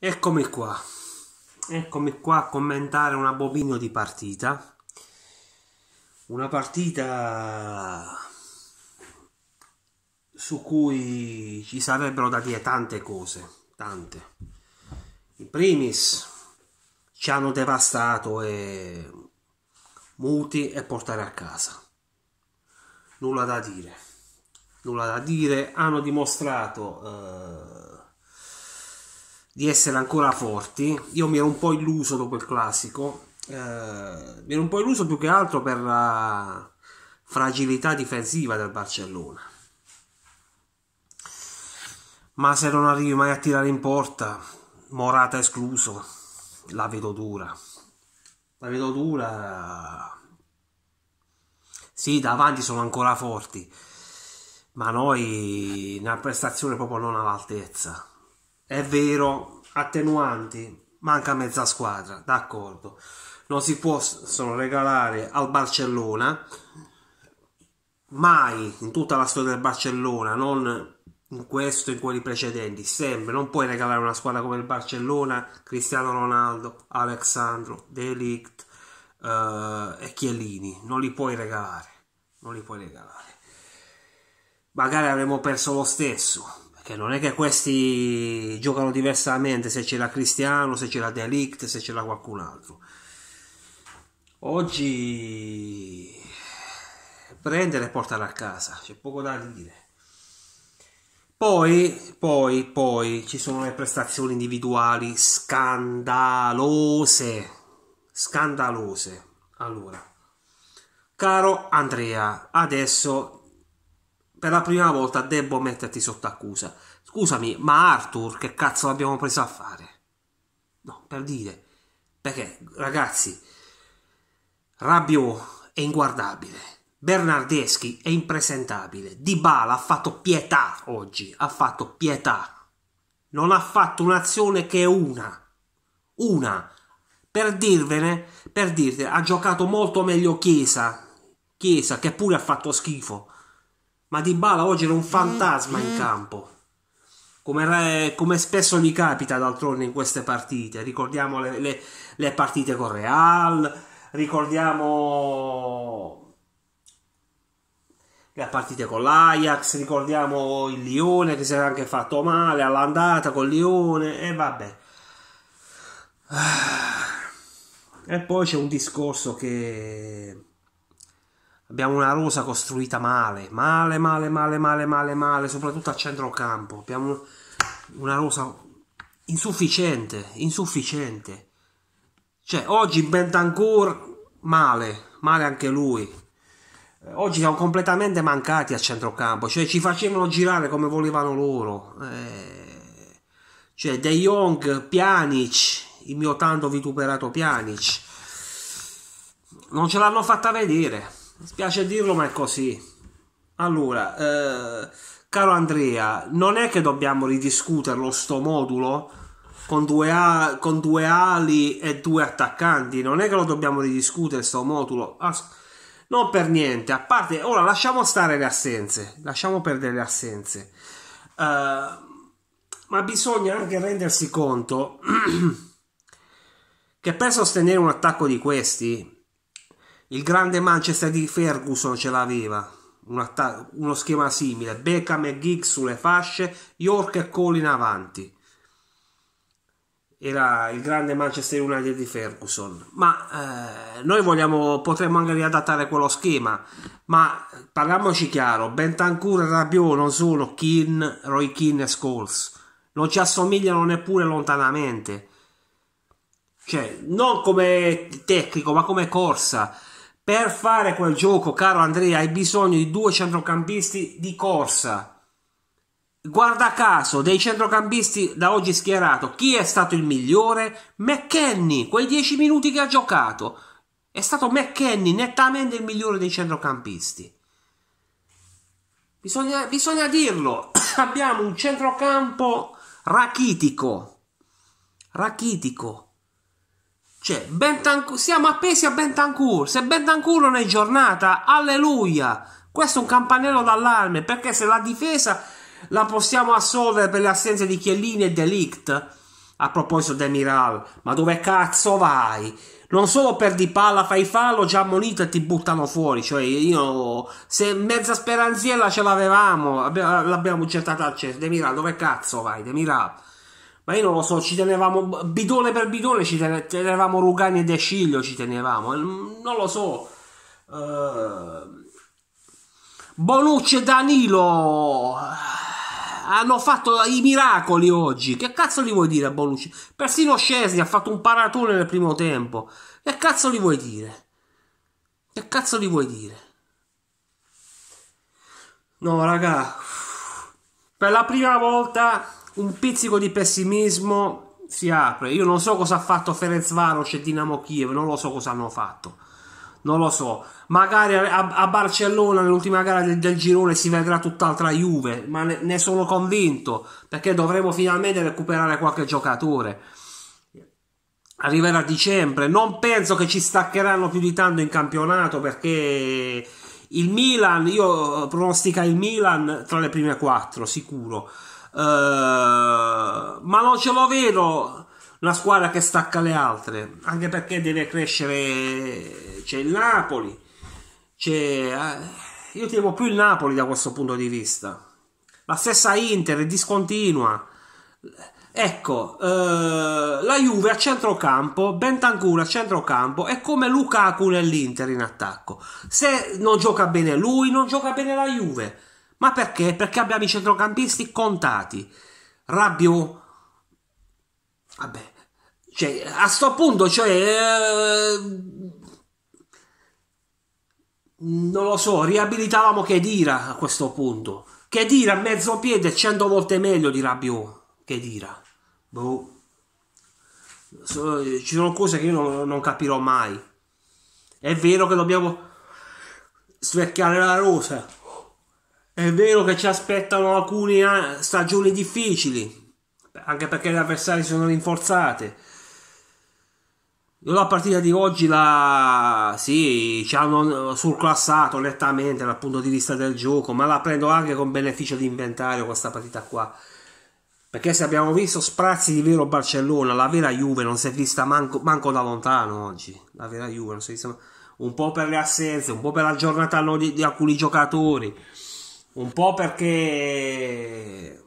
Eccomi qua, eccomi qua a commentare una bobino di partita, una partita su cui ci sarebbero da dire tante cose, tante. In primis ci hanno devastato e muti e portare a casa. Nulla da dire, nulla da dire, hanno dimostrato... Eh, di essere ancora forti. Io mi ero un po' illuso dopo il classico, eh, mi ero un po' illuso più che altro per la fragilità difensiva del Barcellona. Ma se non arrivi mai a tirare in porta, Morata escluso, la vedo dura. La vedo dura. Sì, davanti sono ancora forti, ma noi una prestazione proprio non all'altezza è vero, attenuanti, manca mezza squadra, d'accordo. Non si possono regalare al Barcellona mai in tutta la storia del Barcellona, non in questo e in quelli precedenti, sempre non puoi regalare una squadra come il Barcellona, Cristiano Ronaldo, Alexandro, Delict eh, e Chiellini, non li puoi regalare, non li puoi regalare. Magari avremmo perso lo stesso, che non è che questi giocano diversamente se c'era Cristiano, se c'era Delict, se ce c'era qualcun altro. Oggi prendere e portare a casa, c'è poco da dire. Poi, poi, poi ci sono le prestazioni individuali scandalose, scandalose. Allora, caro Andrea, adesso per la prima volta devo metterti sotto accusa. Scusami, ma Arthur che cazzo l'abbiamo preso a fare? No, per dire. Perché, ragazzi, Rabio è inguardabile. Bernardeschi è impresentabile. Dybala ha fatto pietà oggi, ha fatto pietà. Non ha fatto un'azione che una. Una. Per dirvene, per dirvene, ha giocato molto meglio Chiesa. Chiesa che pure ha fatto schifo ma Dybala oggi era un mm-hmm. fantasma in mm-hmm. campo. Come, come, spesso gli capita d'altronde in queste partite. Ricordiamo le, le, le partite con Real, ricordiamo le partite con l'Ajax, ricordiamo il Lione che si era anche fatto male all'andata con Lione e vabbè. Ah. E poi c'è un discorso che abbiamo una rosa costruita male, male, male, male, male, male, male, soprattutto a centrocampo. Abbiamo una rosa insufficiente, insufficiente. Cioè, oggi Bentancur male, male anche lui. Eh, oggi siamo completamente mancati a centrocampo, cioè ci facevano girare come volevano loro. Eh, cioè De Jong, Pjanic, il mio tanto vituperato Pjanic non ce l'hanno fatta vedere. Mi spiace dirlo, ma è così. Allora, eh, caro Andrea, non è che dobbiamo ridiscuterlo sto modulo con due, a- con due ali e due attaccanti. Non è che lo dobbiamo ridiscutere sto modulo. As- non per niente. A parte, ora lasciamo stare le assenze. Lasciamo perdere le assenze. Eh, ma bisogna anche rendersi conto che per sostenere un attacco di questi il grande Manchester di Ferguson ce l'aveva, un atta- uno schema simile, Beckham e Giggs sulle fasce, York e Cole in avanti. Era il grande Manchester United di Ferguson, ma eh, noi vogliamo, potremmo anche riadattare quello schema, ma parliamoci chiaro, Bentancur e Rabiot non sono Keane, Roy Keane e Scholes, non ci assomigliano neppure lontanamente cioè non come tecnico ma come corsa per fare quel gioco, caro Andrea, hai bisogno di due centrocampisti di corsa. Guarda caso, dei centrocampisti da oggi schierato, chi è stato il migliore? McKenny, quei dieci minuti che ha giocato. È stato McKenny nettamente il migliore dei centrocampisti. Bisogna, bisogna dirlo, abbiamo un centrocampo rachitico. Rachitico cioè, Bentancur, siamo appesi a Bentancur. Se Bentancur non è giornata, alleluia. Questo è un campanello d'allarme, perché se la difesa la possiamo assolvere per le assenze di Chiellini e Delict, a proposito del Miral, ma dove cazzo vai? Non solo perdi palla, fai fallo, già ammonito e ti buttano fuori. Cioè, io, se mezza speranziella ce l'avevamo, l'abbiamo gettata al cesso. Demiral, dove cazzo vai? Demiral ma io non lo so, ci tenevamo bidone per bidone, ci tenevamo Rugani e De Sciglio, ci tenevamo, mm, non lo so. Uh, Bonucci e Danilo eh, hanno fatto i miracoli oggi. Che cazzo li vuoi dire a Bonucci? Persino Scesi ha fatto un paratone nel primo tempo. Che cazzo li vuoi dire? Che cazzo li vuoi dire? No, raga. Per la prima volta un pizzico di pessimismo si apre. Io non so cosa ha fatto Ferenc Varos e Dinamo Kiev, non lo so cosa hanno fatto. Non lo so, magari a, a Barcellona nell'ultima gara del, del, girone si vedrà tutt'altra Juve, ma ne, ne sono convinto perché dovremo finalmente recuperare qualche giocatore. Arriverà a dicembre, non penso che ci staccheranno più di tanto in campionato perché il Milan, io pronostica il Milan tra le prime quattro, sicuro. Eh, ma non ce lo vedo una squadra che stacca le altre, anche perché deve crescere. C'è il Napoli, c'è... Eh, io temo più il Napoli da questo punto di vista. La stessa Inter è discontinua. Ecco, eh, la Juve a centrocampo, Bentancur a centrocampo è come Lukaku nell'Inter in attacco. Se non gioca bene lui, non gioca bene la Juve ma perché? Perché abbiamo i centrocampisti contati. Rabiot, vabbè, cioè, a sto punto, cioè, eh, non lo so, riabilitavamo Chedira a questo punto. Chedira a mezzo piede è 100 volte meglio di Rabiot. Chedira. Boh. So, ci sono cose che io non, non capirò mai. È vero che dobbiamo svecchiare la rosa è vero che ci aspettano alcune eh, stagioni difficili, anche perché le avversarie sono rinforzate. La partita di oggi la, sì, ci hanno surclassato nettamente dal punto di vista del gioco, ma la prendo anche con beneficio di inventario questa partita qua. Perché se abbiamo visto sprazzi di vero Barcellona, la vera Juve non si è vista manco, manco da lontano oggi. La vera Juve non si è vista un po' per le assenze, un po' per la giornata di, di alcuni giocatori un po' perché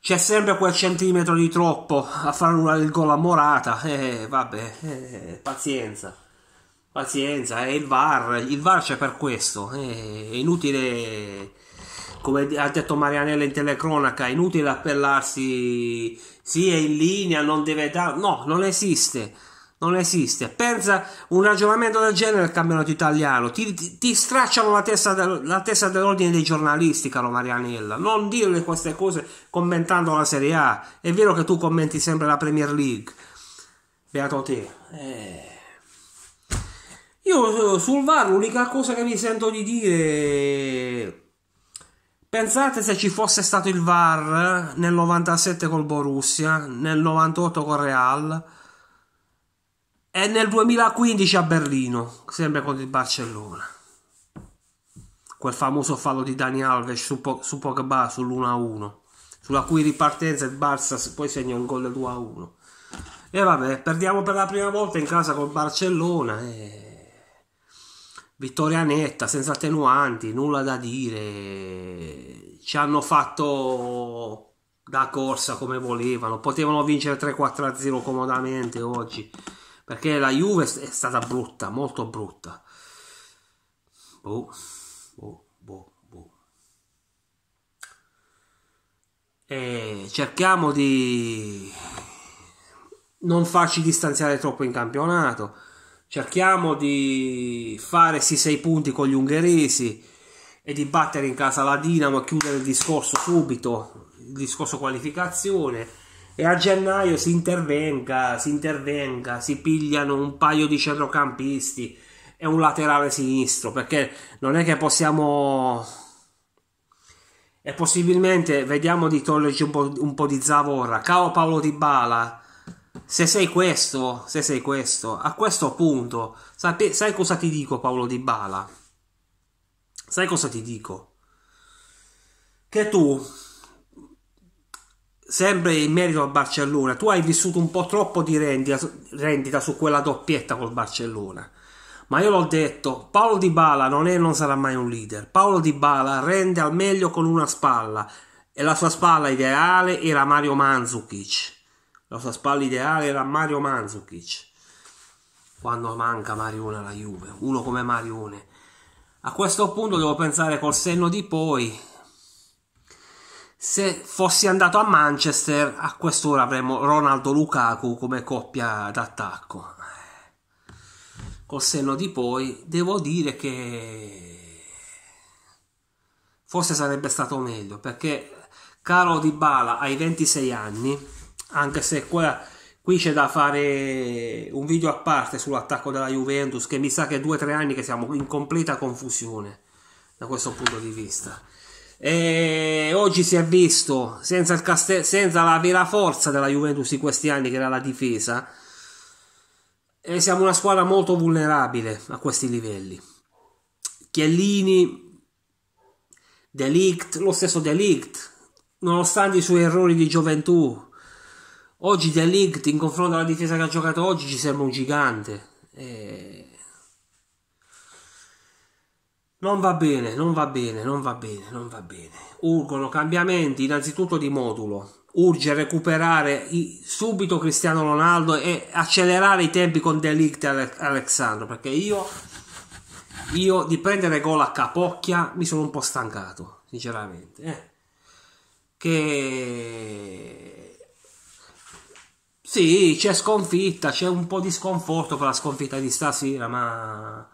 c'è sempre quel centimetro di troppo a fare una gola Morata e eh, vabbè, eh, pazienza, pazienza, e eh, il VAR, il VAR c'è per questo, eh, è inutile, come ha detto Marianella in telecronaca, è inutile appellarsi, sì è in linea, non deve dare, no, non esiste, non esiste. Pensa un ragionamento del genere al campionato italiano, ti, ti, ti stracciano la testa, de, la testa, dell'ordine dei giornalisti, caro Marianella. Non dirle queste cose commentando la Serie A. È vero che tu commenti sempre la Premier League, beato te. Eh. Io eh, sul VAR l'unica cosa che mi sento di dire. Pensate se ci fosse stato il VAR nel 97 col Borussia, nel 98 col Real e nel 2015 a Berlino, sempre con il Barcellona. Quel famoso fallo di Dani Alves su, po- su Pogba sull'1-1, sulla cui ripartenza il Barça poi segna un gol 2-1. E vabbè, perdiamo per la prima volta in casa col Barcellona. E... Vittoria netta, senza attenuanti, nulla da dire. Ci hanno fatto da corsa come volevano. Potevano vincere 3-4-0 comodamente oggi. Perché la Juve è stata brutta, molto brutta. Boh, boh, boh, boh. E cerchiamo di non farci distanziare troppo in campionato. Cerchiamo di fare sì sei punti con gli ungheresi e di battere in casa la Dinamo e chiudere il discorso subito, il discorso qualificazione e a gennaio si intervenga, si intervenga, si pigliano un paio di centrocampisti e un laterale sinistro, perché non è che possiamo... E possibilmente vediamo di toglierci un po', un po di zavorra. Caro Paolo Di Bala, se sei questo, se sei questo, a questo punto, sai, sai cosa ti dico Paolo Di Bala? Sai cosa ti dico? Che tu sempre in merito al Barcellona, tu hai vissuto un po' troppo di rendita, rendita su quella doppietta col Barcellona. Ma io l'ho detto, Paolo Di Bala non è e non sarà mai un leader. Paolo Di Bala rende al meglio con una spalla e la sua spalla ideale era Mario Mandzukic. La sua spalla ideale era Mario Mandzukic. Quando manca Marione alla Juve, uno come Marione. A questo punto devo pensare col senno di poi se fossi andato a Manchester a quest'ora avremmo Ronaldo Lukaku come coppia d'attacco col senno di poi devo dire che forse sarebbe stato meglio perché caro Di Bala ai 26 anni anche se qua, qui c'è da fare un video a parte sull'attacco della Juventus che mi sa che è 2-3 anni che siamo in completa confusione da questo punto di vista e oggi si è visto senza, il castello, senza la vera forza della Juventus in questi anni, che era la difesa. E siamo una squadra molto vulnerabile a questi livelli. Chiellini, Delict, lo stesso Delict, nonostante i suoi errori di gioventù, oggi Delict in confronto alla difesa che ha giocato oggi ci sembra un gigante. E non va bene, non va bene, non va bene, non va bene. Urgono cambiamenti innanzitutto di modulo. Urge recuperare i, subito Cristiano Ronaldo e accelerare i tempi con Delict e Alexandro perché io, io di prendere gol a capocchia mi sono un po' stancato, sinceramente. Eh. Che sì, c'è sconfitta, c'è un po' di sconforto per la sconfitta di stasera, ma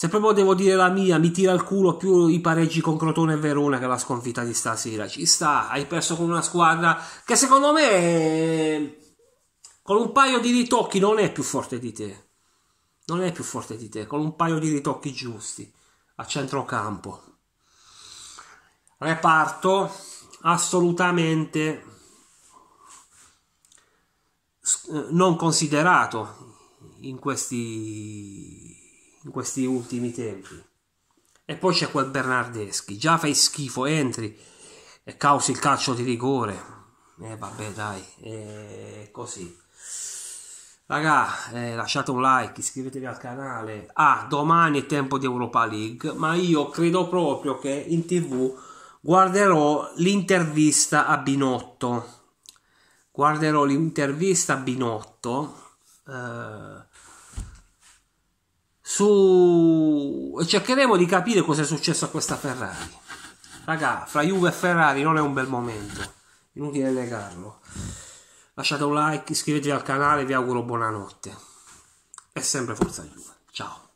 se proprio devo dire la mia, mi tira il culo più i pareggi con Crotone e Verona che la sconfitta di stasera. Ci sta, hai perso con una squadra che secondo me con un paio di ritocchi non è più forte di te. Non è più forte di te, con un paio di ritocchi giusti a centrocampo. Reparto assolutamente eh, non considerato in questi in questi ultimi tempi. E poi c'è quel Bernardeschi, già fai schifo, entri e causi il calcio di rigore. E eh, vabbè dai, è così. Raga, eh, lasciate un like, iscrivetevi al canale. Ah, domani è tempo di Europa League, ma io credo proprio che in tv guarderò l'intervista a Binotto. Guarderò l'intervista a Binotto. Eh, su... cercheremo di capire cosa è successo a questa Ferrari. Raga, fra Juve e Ferrari non è un bel momento, inutile negarlo. Lasciate un like, iscrivetevi al canale, vi auguro buonanotte. E sempre forza Juve. Ciao.